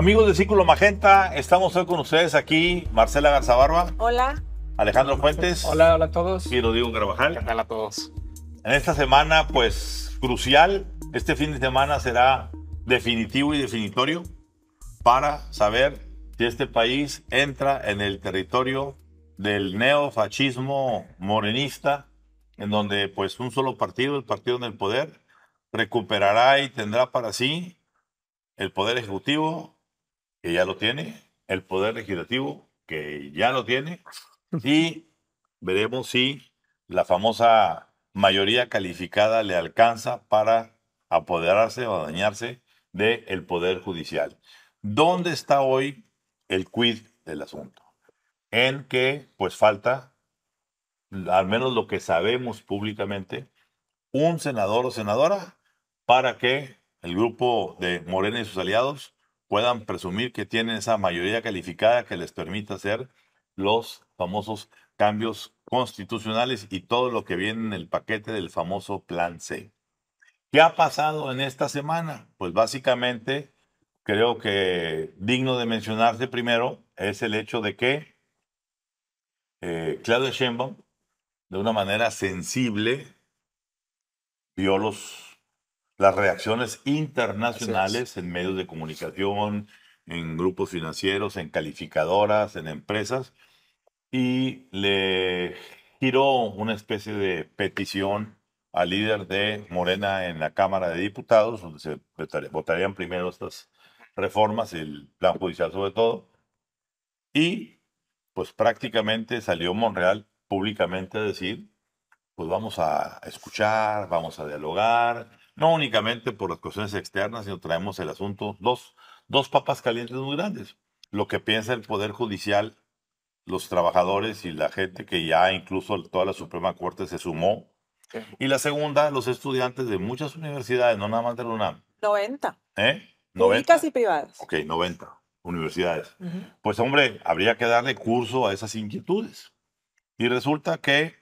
Amigos de Círculo Magenta, estamos hoy con ustedes aquí, Marcela Garzabarba. Hola. Alejandro Fuentes. Hola, hola a todos. Y Rodrigo Carvajal. ¿Qué tal a todos? En esta semana, pues, crucial. Este fin de semana será definitivo y definitorio para saber si este país entra en el territorio del neofascismo morenista, en donde, pues, un solo partido, el partido en el poder, recuperará y tendrá para sí el poder ejecutivo, que ya lo tiene, el Poder Legislativo, que ya lo tiene, y veremos si la famosa mayoría calificada le alcanza para apoderarse o dañarse del Poder Judicial. ¿Dónde está hoy el quid del asunto? En que pues falta, al menos lo que sabemos públicamente, un senador o senadora para que el grupo de Morena y sus aliados puedan presumir que tienen esa mayoría calificada que les permita hacer los famosos cambios constitucionales y todo lo que viene en el paquete del famoso Plan C. ¿Qué ha pasado en esta semana? Pues básicamente creo que digno de mencionarse primero es el hecho de que eh, Claudia de una manera sensible, vio los las reacciones internacionales en medios de comunicación, en grupos financieros, en calificadoras, en empresas, y le giró una especie de petición al líder de Morena en la Cámara de Diputados, donde se votarían primero estas reformas, el plan judicial sobre todo, y pues prácticamente salió Monreal públicamente a decir, pues vamos a escuchar, vamos a dialogar, no únicamente por las cuestiones externas, sino traemos el asunto, dos, papas calientes muy grandes. Lo que piensa el Poder Judicial, los trabajadores y la gente que ya incluso toda la Suprema Corte se sumó. Y la segunda, los estudiantes de muchas universidades, no nada más de la UNAM. 90. ¿Eh? 90. Públicas y privadas. Ok, 90 universidades. Pues hombre, habría que darle curso a esas inquietudes. Y resulta que,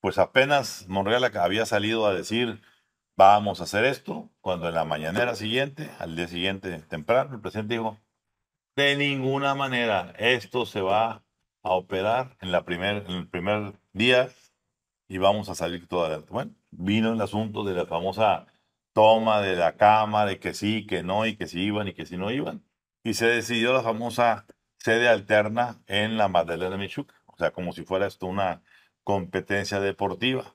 pues apenas Monreal había salido a decir vamos a hacer esto, cuando en la mañanera siguiente, al día siguiente temprano, el presidente dijo, de ninguna manera esto se va a operar en, la primer, el primer día y vamos a salir todo adelante. Bueno, vino el asunto de la famosa toma de la Cámara, de que sí, que no, y que si iban y que si no iban. Y se decidió la famosa sede alterna en la de Michuca. O sea, como si fuera esto una competencia deportiva.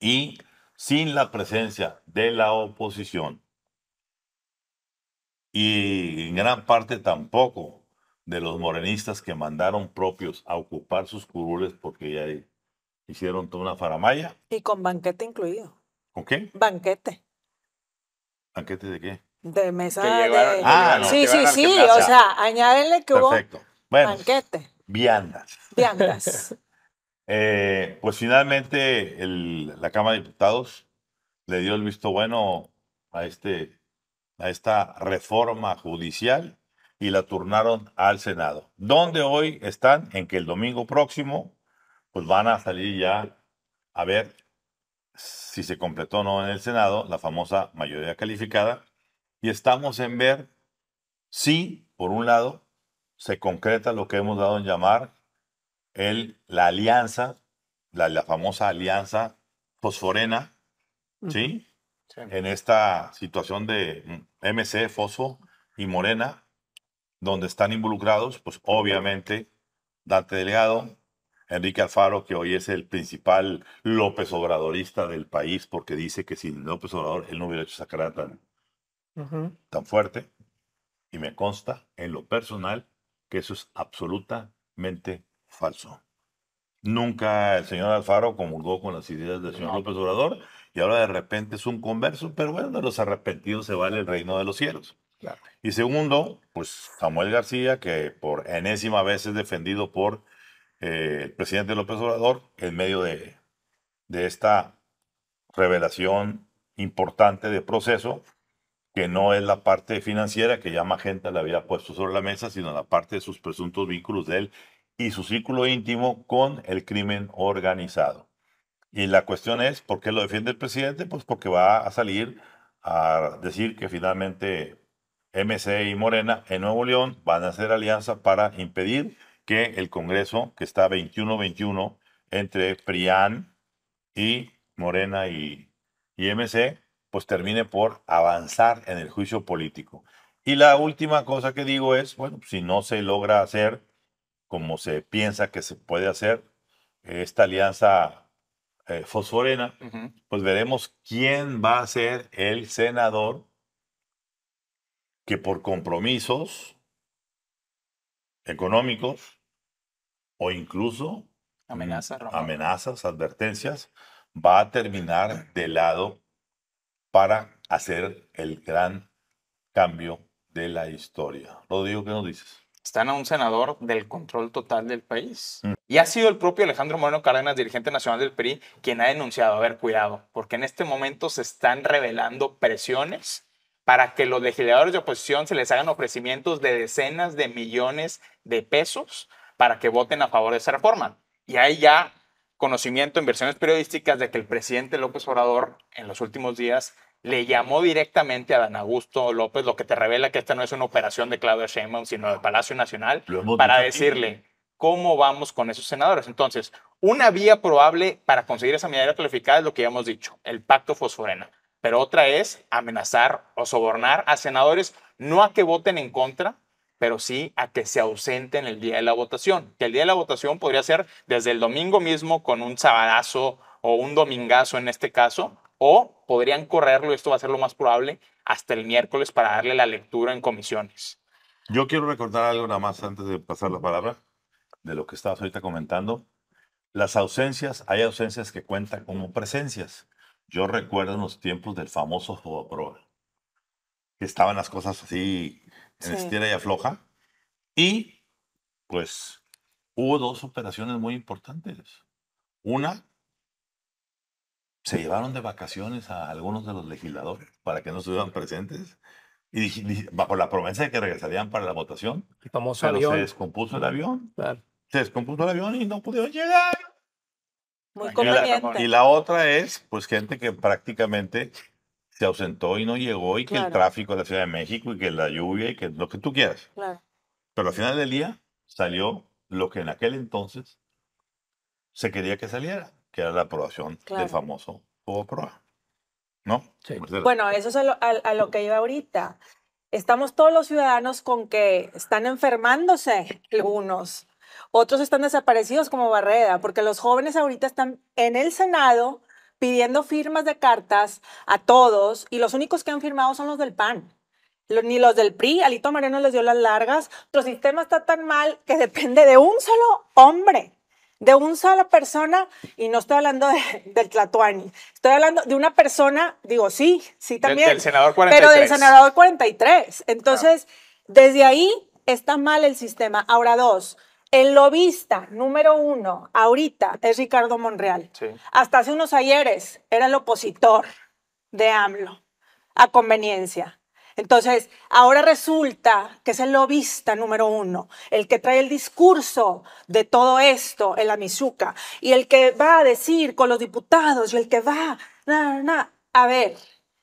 Y sin la presencia de la oposición y en gran parte tampoco de los morenistas que mandaron propios a ocupar sus curules porque ya hicieron toda una faramaya. Y con banquete incluido. ¿Con qué? Banquete. ¿Banquete de qué? De mesa de... Ah, sí, sí, sí. O sea, añádenle que hubo banquete. Viandas. Viandas. Eh, pues finalmente la Cámara de Diputados le dio el visto bueno a, este, a esta reforma judicial y la turnaron al Senado, donde hoy están en que el domingo próximo pues van a salir ya a ver si se completó o no en el Senado la famosa mayoría calificada y estamos en ver si, por un lado, se concreta lo que hemos dado en llamar el, la alianza, la, famosa alianza fosforena, ¿sí? En esta situación de MC, Fosfo y Morena, donde están involucrados, pues obviamente Dante Delgado, Enrique Alfaro, que hoy es el principal López Obradorista del país, porque dice que sin López Obrador él no hubiera hecho esa cara tan, tan fuerte. Y me consta en lo personal que eso es absolutamente Falso. Nunca el señor Alfaro comulgó con las ideas del señor López Obrador y ahora de repente es un converso, pero bueno, de los arrepentidos se vale el reino de los cielos. Y segundo, pues Samuel García, que por enésima vez es defendido por eh, el presidente López Obrador en medio de, de esta revelación importante de proceso, que no es la parte financiera que ya Magenta le había puesto sobre la mesa, sino la parte de sus presuntos vínculos de él y su círculo íntimo con el crimen organizado. Y la cuestión es, ¿por qué lo defiende el presidente? Pues porque va a salir a decir que finalmente MC y Morena en Nuevo León van a hacer alianza para impedir que el Congreso, que está 21-21 entre PRIAN y Morena y, y MC, pues termine por avanzar en el juicio político. Y la última cosa que digo es, bueno, si no se logra hacer como se piensa que se puede hacer esta alianza eh, fosforena, pues veremos quién va a ser el senador que por compromisos económicos o incluso amenazas, advertencias, va a terminar de lado para hacer el gran cambio de la historia. Rodrigo, ¿qué nos dices? están a un senador del control total del país. Mm. Y ha sido el propio Alejandro Moreno Cárdenas, dirigente nacional del PRI, quien ha denunciado, haber cuidado, porque en este momento se están revelando presiones para que los legisladores de oposición se les hagan ofrecimientos de decenas de millones de pesos para que voten a favor de esa reforma. Y hay ya conocimiento en versiones periodísticas de que el presidente López Obrador en los últimos días le llamó directamente a Dan Augusto López, lo que te revela que esta no es una operación de Claudia Sheinbaum, sino del Palacio Nacional, para decirle cómo vamos con esos senadores. Entonces, una vía probable para conseguir esa mayoría calificada es lo que ya hemos dicho, el pacto fosforena. Pero otra es amenazar o sobornar a senadores, no a que voten en contra, pero sí a que se ausenten el día de la votación. Que el día de la votación podría ser desde el domingo mismo con un sabadazo o un domingazo en este caso, o podrían correrlo, esto va a ser lo más probable, hasta el miércoles para darle la lectura en comisiones. Yo quiero recordar algo nada más antes de pasar la palabra de lo que estabas ahorita comentando. Las ausencias, hay ausencias que cuentan como presencias. Yo recuerdo en los tiempos del famoso fobro que estaban las cosas así en estira y afloja. Y pues hubo dos operaciones muy importantes. Una se llevaron de vacaciones a algunos de los legisladores para que no estuvieran presentes y bajo la promesa de que regresarían para la votación. El avión. se descompuso el avión. Se descompuso el avión y no pudieron llegar. Muy y La, y la otra es, pues, gente que prácticamente se ausentó y no llegó y que el tráfico de la Ciudad de México y que la lluvia y que lo que tú quieras. Pero al final del día salió lo que en aquel entonces se quería que saliera que era la aprobación del famoso Oproa, ¿No? Pues bueno, eso es a lo, que iba ahorita. Estamos todos los ciudadanos con que están enfermándose algunos, otros están desaparecidos como Barreda, porque los jóvenes ahorita están en el Senado pidiendo firmas de cartas a todos y los únicos que han firmado son los del PAN ni los del PRI, Alito Moreno les dio las largas. Nuestro sistema está tan mal que depende de un solo hombre de una sola persona, y no estoy hablando del Tlatuani, estoy hablando de una persona, digo, sí, sí también. Del, senador 43. Pero del senador 43. Entonces, ah. desde ahí está mal el sistema. Ahora dos, el lobista número uno ahorita es Ricardo Monreal. Sí. Hasta hace unos ayeres era el opositor de AMLO, a conveniencia. Entonces, ahora resulta que es el lobista número uno, el que trae el discurso de todo esto en la misuca y el que va a decir con los diputados, y el que va, a ver,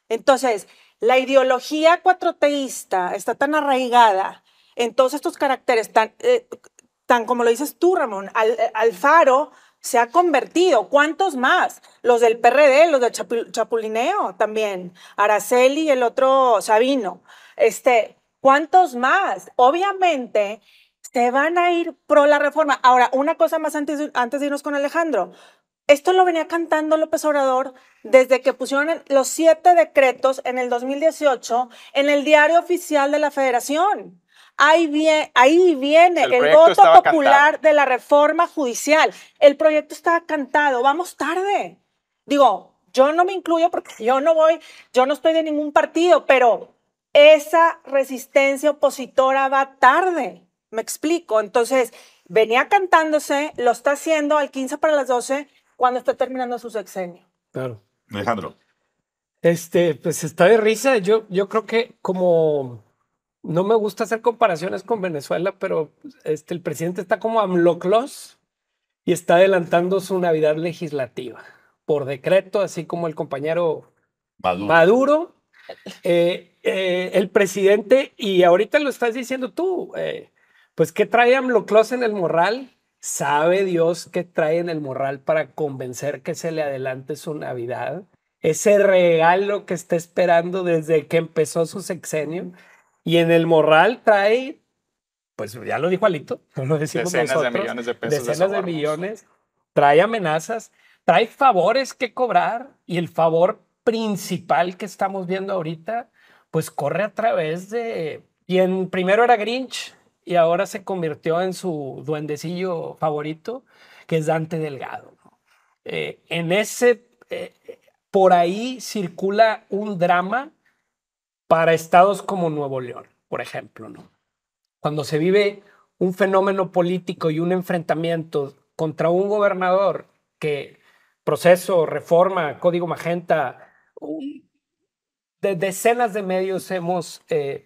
entonces, la ideología cuatroteísta está tan arraigada en todos estos caracteres tan, eh, como lo dices tú, Ramón, al, eh, faro se ha convertido. ¿Cuántos más? Los del PRD, los de Chapulineo también, Araceli y el otro Sabino. Este, ¿Cuántos más? Obviamente se van a ir pro la reforma. Ahora, una cosa más antes, antes de irnos con Alejandro. Esto lo venía cantando López Obrador desde que pusieron los siete decretos en el 2018 en el diario oficial de la federación. Ahí viene, el, voto popular de la reforma judicial. El proyecto está cantado, vamos tarde. Digo, yo no me incluyo porque yo no voy, yo no estoy de ningún partido, pero esa resistencia opositora va tarde. Me explico. Entonces, venía cantándose, lo está haciendo al 15 para las 12 cuando está terminando su sexenio. Claro. Alejandro. Este, pues está de risa. Yo, yo creo que como no me gusta hacer comparaciones con Venezuela, pero pues, este, el presidente está como amloclos y está adelantando su Navidad legislativa por decreto, así como el compañero Maduro. Eh, eh, el presidente, y ahorita lo estás diciendo tú, eh, pues ¿qué trae amloclos en el morral? Sabe Dios qué trae en el morral para convencer que se le adelante su Navidad, ese regalo que está esperando desde que empezó su sexenio. Y en el morral trae, pues ya lo dijo Alito, lo decenas de millones de pesos. Decenas de, millones. Trae amenazas, trae favores que cobrar y el favor principal que estamos viendo ahorita, pues corre a través de bien, primero era Grinch y ahora se convirtió en su duendecillo favorito, que es Dante Delgado. Eh, en ese, eh, eh, por ahí circula un drama para estados como Nuevo León, por ejemplo, ¿no? Cuando se vive un fenómeno político y un enfrentamiento contra un gobernador que proceso, reforma, código magenta, de decenas de medios hemos eh,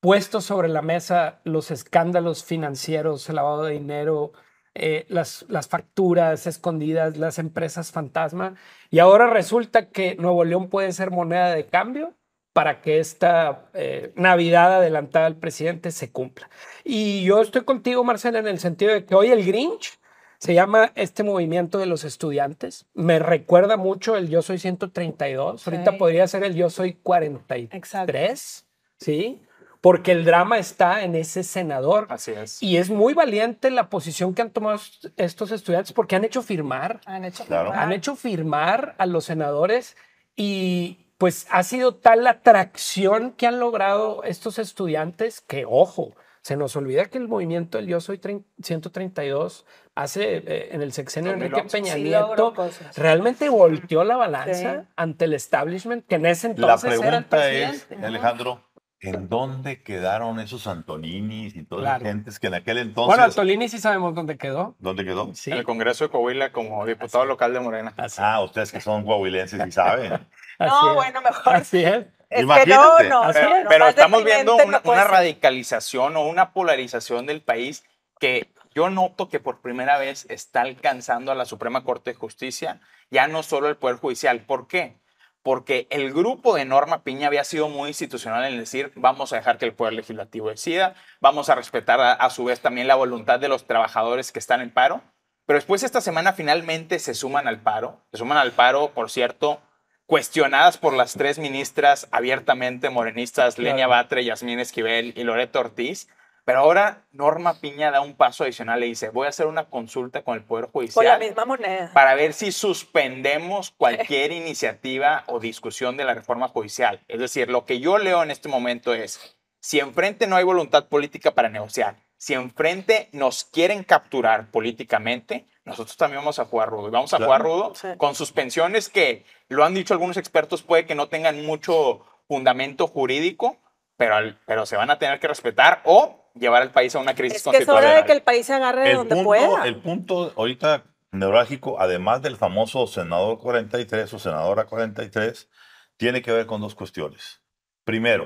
puesto sobre la mesa los escándalos financieros, el lavado de dinero, eh, las facturas escondidas, las empresas fantasma, y ahora resulta que Nuevo León puede ser moneda de cambio para que esta eh, Navidad adelantada al presidente se cumpla. Y yo estoy contigo, Marcela, en el sentido de que hoy el Grinch se llama este movimiento de los estudiantes. Me recuerda mucho el Yo Soy 132. Ahorita podría ser el Yo Soy 43. ¿Sí? Porque el drama está en ese senador. Así es. Y es muy valiente la posición que han tomado estos estudiantes porque han hecho firmar. Han hecho Claro. Han hecho firmar a los senadores y, pues ha sido tal la atracción que han logrado estos estudiantes que, ojo, se nos olvida que el movimiento del Yo Soy 132 hace eh, en el sexenio Enrique Peña Nieto realmente volteó la balanza ante el establishment que en ese entonces la pregunta es, Alejandro, ¿en dónde quedaron esos Antoninis y todas las gentes que en aquel entonces... Bueno, Antoninis sí sabemos dónde quedó. ¿Dónde quedó? En el Congreso de Coahuila como diputado local de Morena. Ah, ustedes que son coahuilenses y saben. no, bueno, mejor. Así es. no, Pero, estamos viendo una, radicalización o una polarización del país que yo noto que por primera vez está alcanzando a la Suprema Corte de Justicia, ya no solo el Poder Judicial. ¿Por qué? Porque el grupo de Norma Piña había sido muy institucional en decir, vamos a dejar que el Poder Legislativo decida, vamos a respetar a su vez también la voluntad de los trabajadores que están en paro. Pero después esta semana finalmente se suman al paro, se suman al paro, por cierto, cuestionadas por las tres ministras abiertamente morenistas, Lenia Batre, Yasmín Esquivel y Loreto Ortiz. Pero ahora Norma Piña da un paso adicional y dice, voy a hacer una consulta con el Poder Judicial. Para ver si suspendemos cualquier iniciativa o discusión de la reforma judicial. Es decir, lo que yo leo en este momento es, si enfrente no hay voluntad política para negociar, si enfrente nos quieren capturar políticamente, nosotros también vamos a jugar rudo. Y vamos a jugar rudo con suspensiones que lo han dicho algunos expertos, puede que no tengan mucho fundamento jurídico, pero, pero se van a tener que respetar o llevar al país a una crisis es que Es hora de que el país se agarre donde pueda. El punto ahorita neurálgico, además del famoso senador 43 o senadora 43, tiene que ver con dos cuestiones. Primero,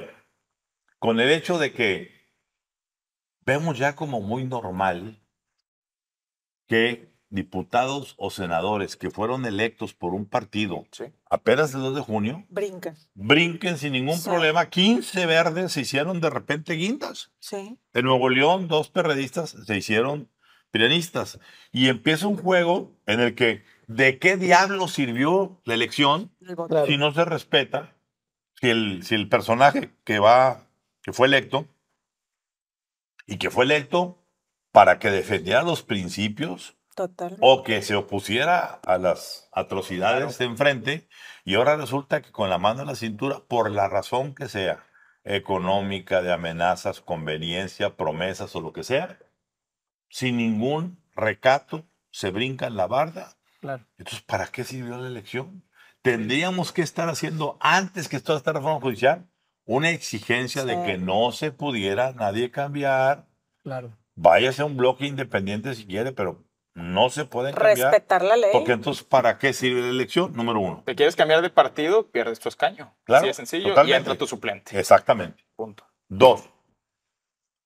con el hecho de que vemos ya como muy normal que diputados o senadores que fueron electos por un partido apenas el 2 de junio, brinquen. sin ningún problema. 15 verdes se hicieron de repente guindas. Sí. En Nuevo León, dos perredistas se hicieron pianistas. Y empieza un juego en el que, ¿de qué diablo sirvió la elección si no se respeta? Si el, si el personaje que va, que fue electo, y que fue electo para que defendiera los principios Total. O que se opusiera a las atrocidades de enfrente y ahora resulta que con la mano en la cintura, por la razón que sea, económica, de amenazas, conveniencia, promesas o lo que sea, sin ningún recato, se en la barda. Claro. Entonces, ¿para qué sirvió la elección? Tendríamos que estar haciendo, antes que toda esta reforma judicial, una exigencia de que no se pudiera nadie cambiar. Claro. Váyase a un bloque independiente si quiere, pero no se pueden cambiar. Respetar la ley. Porque entonces, ¿para qué sirve la elección? Número uno. Te quieres cambiar de partido, pierdes tu escaño. Claro. es sencillo, y entra tu suplente. Exactamente. Punto. Dos,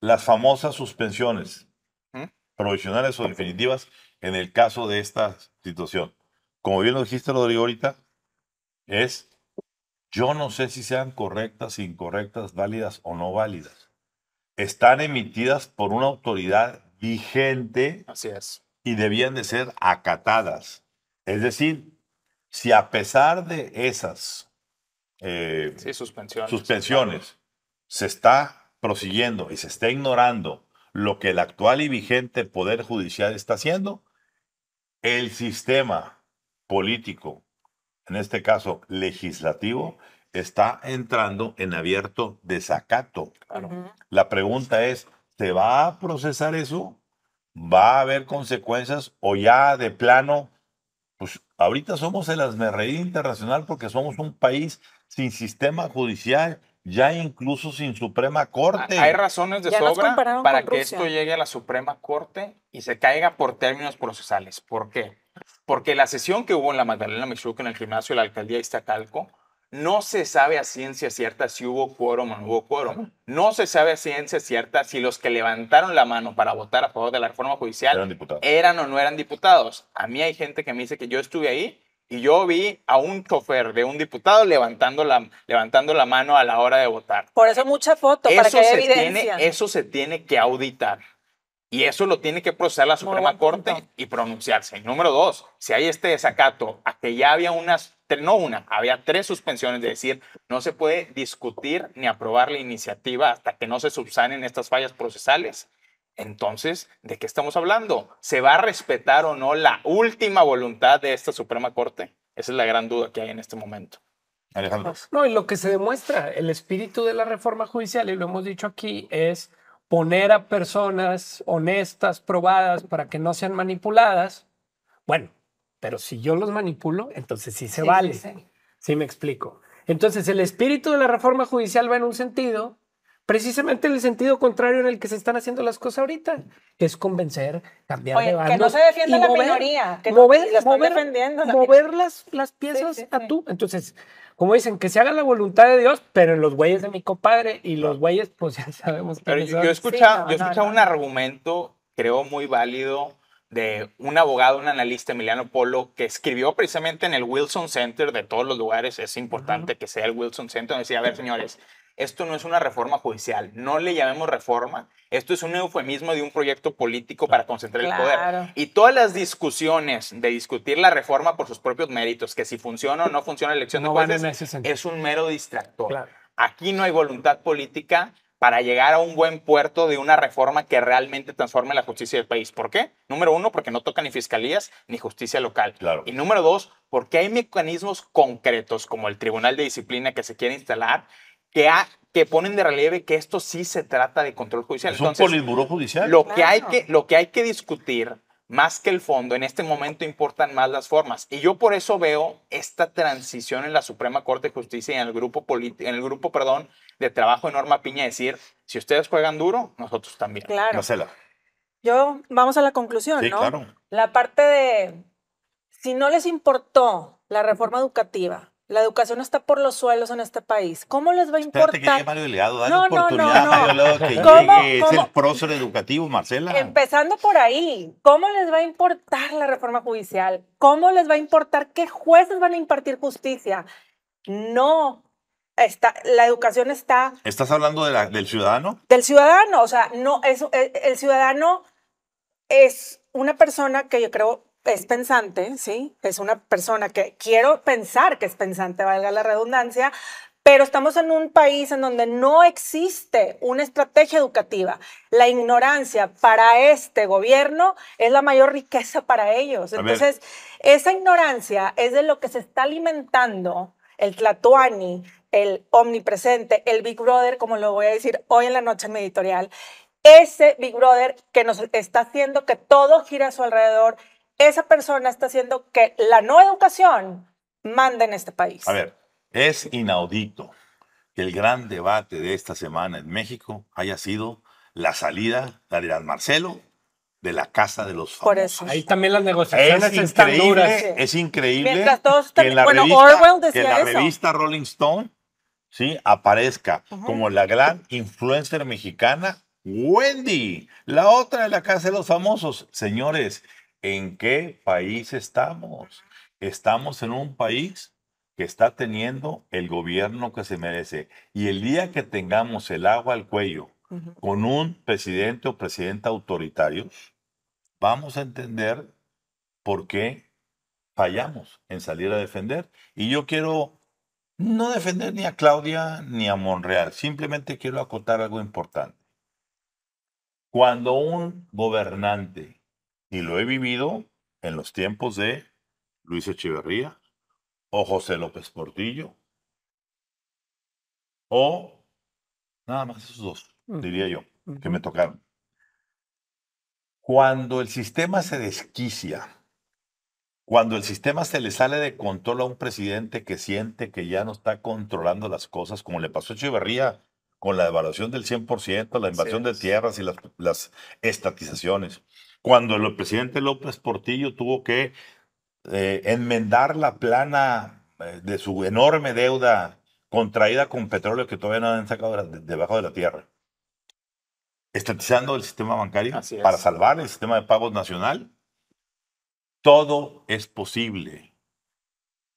las famosas suspensiones ¿Mm? provisionales o definitivas en el caso de esta situación. Como bien lo dijiste, Rodrigo, ahorita, es, yo no sé si sean correctas, incorrectas, válidas o no válidas. Están emitidas por una autoridad vigente. Así es y debían de ser acatadas. Es decir, si a pesar de esas eh, suspensiones, se está prosiguiendo y se está ignorando lo que el actual y vigente Poder Judicial está haciendo, el sistema político, en este caso legislativo, está entrando en abierto desacato. La pregunta es, ¿se va a procesar eso? va a haber consecuencias o ya de plano, pues ahorita somos el asmerreí internacional porque somos un país sin sistema judicial, ya incluso sin Suprema Corte. Hay razones de sobra para que esto llegue a la Suprema Corte y se caiga por términos procesales. ¿Por qué? Porque la sesión que hubo en la Magdalena Michuca en el gimnasio de la alcaldía de Iztacalco no se sabe a ciencia cierta si hubo quórum o no hubo quórum. No se sabe a ciencia cierta si los que levantaron la mano para votar a favor de la reforma judicial eran, eran, o no eran diputados. A mí hay gente que me dice que yo estuve ahí y yo vi a un chofer de un diputado levantando la, levantando la mano a la hora de votar. Por eso mucha foto, eso para que haya evidencia. eso se tiene que auditar. Y eso lo tiene que procesar la Suprema Corte y pronunciarse. Número dos, si hay este desacato a que ya había unas no una, había tres suspensiones, de decir, no se puede discutir ni aprobar la iniciativa hasta que no se subsanen estas fallas procesales. Entonces, ¿de qué estamos hablando? ¿Se va a respetar o no la última voluntad de esta Suprema Corte? Esa es la gran duda que hay en este momento. Alejandro. No, y lo que se demuestra, el espíritu de la reforma judicial, y lo hemos dicho aquí, es poner a personas honestas, probadas, para que no sean manipuladas, bueno, pero si yo los manipulo, entonces sí se vale. Sí, me explico. Entonces el espíritu de la reforma judicial va en un sentido, precisamente en el sentido contrario en el que se están haciendo las cosas ahorita, que es convencer, cambiar de bandos. Que no se defienda la mover, minoría, mover, las, piezas a tú. Entonces, como dicen, que se haga la voluntad de Dios, pero en los güeyes de mi compadre y los güeyes, pues ya sabemos. Pero yo, he escuchado, yo un argumento, creo, muy válido de un abogado, un analista, Emiliano Polo, que escribió precisamente en el Wilson Center, de todos los lugares, es importante que sea el Wilson Center, decía, a ver, señores, esto no es una reforma judicial, no le llamemos reforma, esto es un eufemismo de un proyecto político para concentrar el poder. Y todas las discusiones de discutir la reforma por sus propios méritos, que si funciona o no funciona la elección no de jueces, es un mero distractor. Aquí no hay voluntad política para llegar a un buen puerto de una reforma que realmente transforme la justicia del país. ¿Por qué? Número uno, porque no toca ni fiscalías ni justicia local. Claro. Y número dos, porque hay mecanismos concretos como el Tribunal de Disciplina que se quiere instalar que, que ponen de relieve que esto sí se trata de control judicial. Es un judicial. Lo, que hay que, lo que hay que discutir más que el fondo, en este momento importan más las formas. Y yo por eso veo esta transición en la Suprema Corte de Justicia y en el grupo, en el grupo perdón, de trabajo de Norma Piña decir, si ustedes juegan duro, nosotros también. Claro. Marcela. Yo, vamos a la conclusión, ¿no? La parte de, si no les importó la reforma educativa, la educación está por los suelos en este país. ¿Cómo les va a importar? no, no, no, que es el prócer educativo, Marcela. Empezando por ahí, ¿cómo les va a importar la reforma judicial? ¿Cómo les va a importar qué jueces van a impartir justicia? No, Está, la educación está... ¿Estás hablando del ciudadano? Del ciudadano, o sea, no, es, eh, el ciudadano es una persona que yo creo es pensante, ¿sí? Es una persona que quiero pensar que es pensante, valga la redundancia, pero estamos en un país en donde no existe una estrategia educativa. La ignorancia para este gobierno es la mayor riqueza para ellos. Entonces, esa ignorancia es de lo que se está alimentando el Tlatoani, el omnipresente, el Big Brother, como lo voy a decir hoy en la noche en mi editorial. Ese Big Brother que nos está haciendo que todo gira a su alrededor esa persona está haciendo que la no educación manda en este país. A ver, es inaudito que el gran debate de esta semana en México haya sido la salida, de de Marcelo, de la casa de los famosos. Ahí también las negociaciones están duras. Es increíble que en la, revista, Rolling Stone ¿sí? aparezca como la gran influencer mexicana Wendy, la otra de la casa de los famosos. Señores, en qué país estamos. Estamos en un país que está teniendo el gobierno que se merece. Y el día que tengamos el agua al cuello con un presidente o presidenta autoritarios, vamos a entender por qué fallamos en salir a defender. Y yo quiero no defender ni a Claudia ni a Monreal, simplemente quiero acotar algo importante. Cuando un gobernante y lo he vivido en los tiempos de Luis Echeverría o José López Portillo o nada más esos dos, diría yo, que me tocaron. Cuando el sistema se desquicia, cuando el sistema se le sale de control a un presidente que siente que ya no está controlando las cosas, como le pasó a Echeverría con la devaluación del 100%, la invasión de tierras y las estatizaciones cuando el presidente López Portillo tuvo que eh, enmendar la plana eh, de su enorme deuda contraída con petróleo que todavía no han sacado de debajo de la tierra. Estatizando el sistema bancario para salvar el sistema de pagos nacional. Todo es posible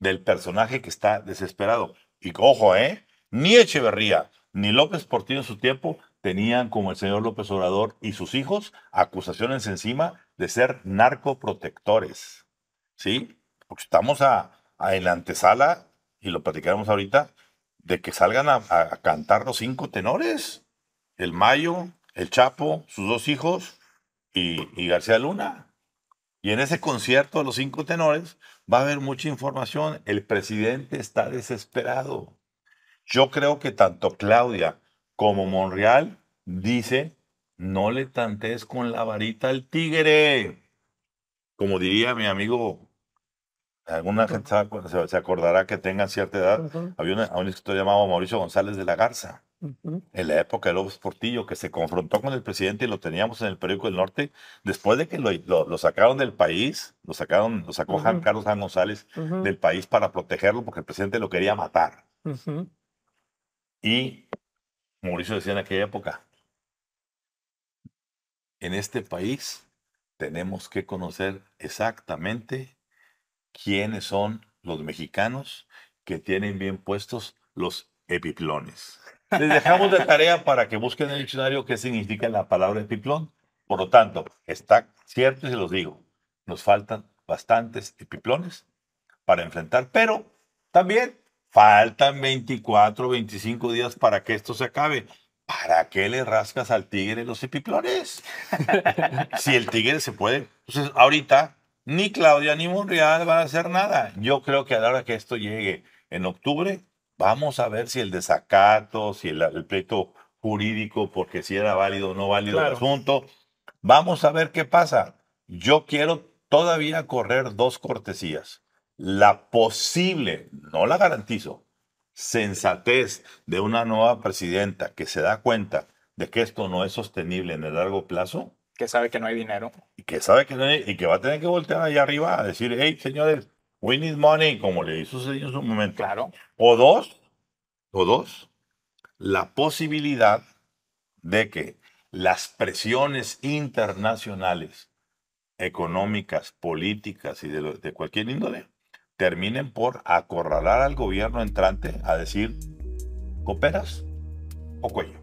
del personaje que está desesperado. Y ojo, ¿eh? Ni Echeverría, ni López Portillo en su tiempo tenían, como el señor López Obrador y sus hijos, acusaciones encima de ser narcoprotectores. ¿Sí? Porque estamos a, en la antesala, y lo platicaremos ahorita, de que salgan a, cantar los cinco tenores: el Mayo, el Chapo, sus dos hijos y García Luna. Y en ese concierto de los cinco tenores va a haber mucha información. El presidente está desesperado. Yo creo que tanto Claudia como Monreal dice, no le tantes con la varita al tigre. Como diría mi amigo, alguna gente se acordará que tenga cierta edad, había un escritor llamado Mauricio González de la Garza, en la época de López Portillo, que se confrontó con el presidente y lo teníamos en el periódico del Norte, después de que lo, sacaron del país, lo, sacaron, lo sacó Carlos San González del país para protegerlo porque el presidente lo quería matar. Y Mauricio decía en aquella época, en este país tenemos que conocer exactamente quiénes son los mexicanos que tienen bien puestos los epiplones. Les dejamos de tarea para que busquen en el diccionario qué significa la palabra epiplón. Por lo tanto, está cierto y se los digo, nos faltan bastantes epiplones para enfrentar, pero también Faltan 24, 25 días para que esto se acabe. ¿Para qué le rascas al tigre los epiplones? si el tigre se puede. Entonces, ahorita ni Claudia ni Monreal van a hacer nada. Yo creo que a la hora que esto llegue en octubre, vamos a ver si el desacato, si el, pleito jurídico, porque si era válido o no válido el asunto. Vamos a ver qué pasa. Yo quiero todavía correr dos cortesías. La posible no la garantizo, sensatez de una nueva presidenta que se da cuenta de que esto no es sostenible en el largo plazo. Que sabe que no hay dinero. Y que sabe que no hay, y que va a tener que voltear allá arriba a decir, hey, señores, we need money, como le hizo en su momento. Claro. O dos, o dos, la posibilidad de que las presiones internacionales, económicas, políticas y de, de cualquier índole, terminen por acorralar al gobierno entrante a decir, coperas o cuello?